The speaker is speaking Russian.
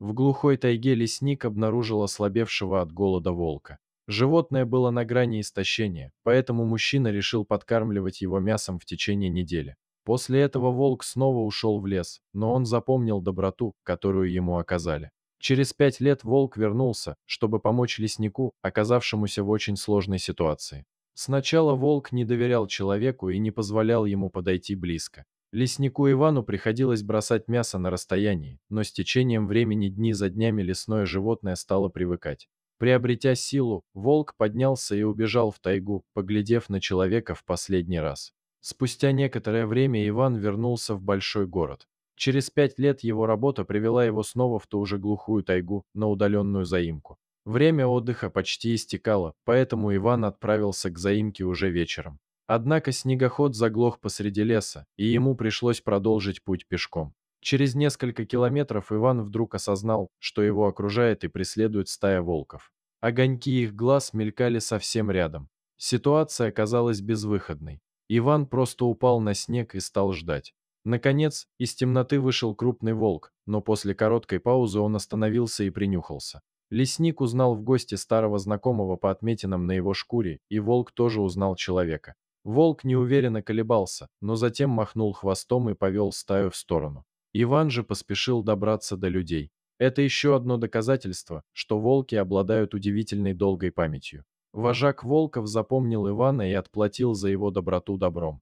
В глухой тайге лесник обнаружил ослабевшего от голода волка. Животное было на грани истощения, поэтому мужчина решил подкармливать его мясом в течение недели. После этого волк снова ушел в лес, но он запомнил доброту, которую ему оказали. Через пять лет волк вернулся, чтобы помочь леснику, оказавшемуся в очень сложной ситуации. Сначала волк не доверял человеку и не позволял ему подойти близко. Леснику Ивану приходилось бросать мясо на расстоянии, но с течением времени дни за днями лесное животное стало привыкать. Приобретя силу, волк поднялся и убежал в тайгу, поглядев на человека в последний раз. Спустя некоторое время Иван вернулся в большой город. Через пять лет его работа привела его снова в ту же глухую тайгу, на удаленную заимку. Время отдыха почти истекало, поэтому Иван отправился к заимке уже вечером. Однако снегоход заглох посреди леса, и ему пришлось продолжить путь пешком. Через несколько километров Иван вдруг осознал, что его окружает и преследует стая волков. Огоньки их глаз мелькали совсем рядом. Ситуация оказалась безвыходной. Иван просто упал на снег и стал ждать. Наконец, из темноты вышел крупный волк, но после короткой паузы он остановился и принюхался. Лесник узнал в гости старого знакомого по отметинам на его шкуре, и волк тоже узнал человека. Волк неуверенно колебался, но затем махнул хвостом и повел стаю в сторону. Иван же поспешил добраться до людей. Это еще одно доказательство, что волки обладают удивительной долгой памятью. Вожак волков запомнил Ивана и отплатил за его доброту добром.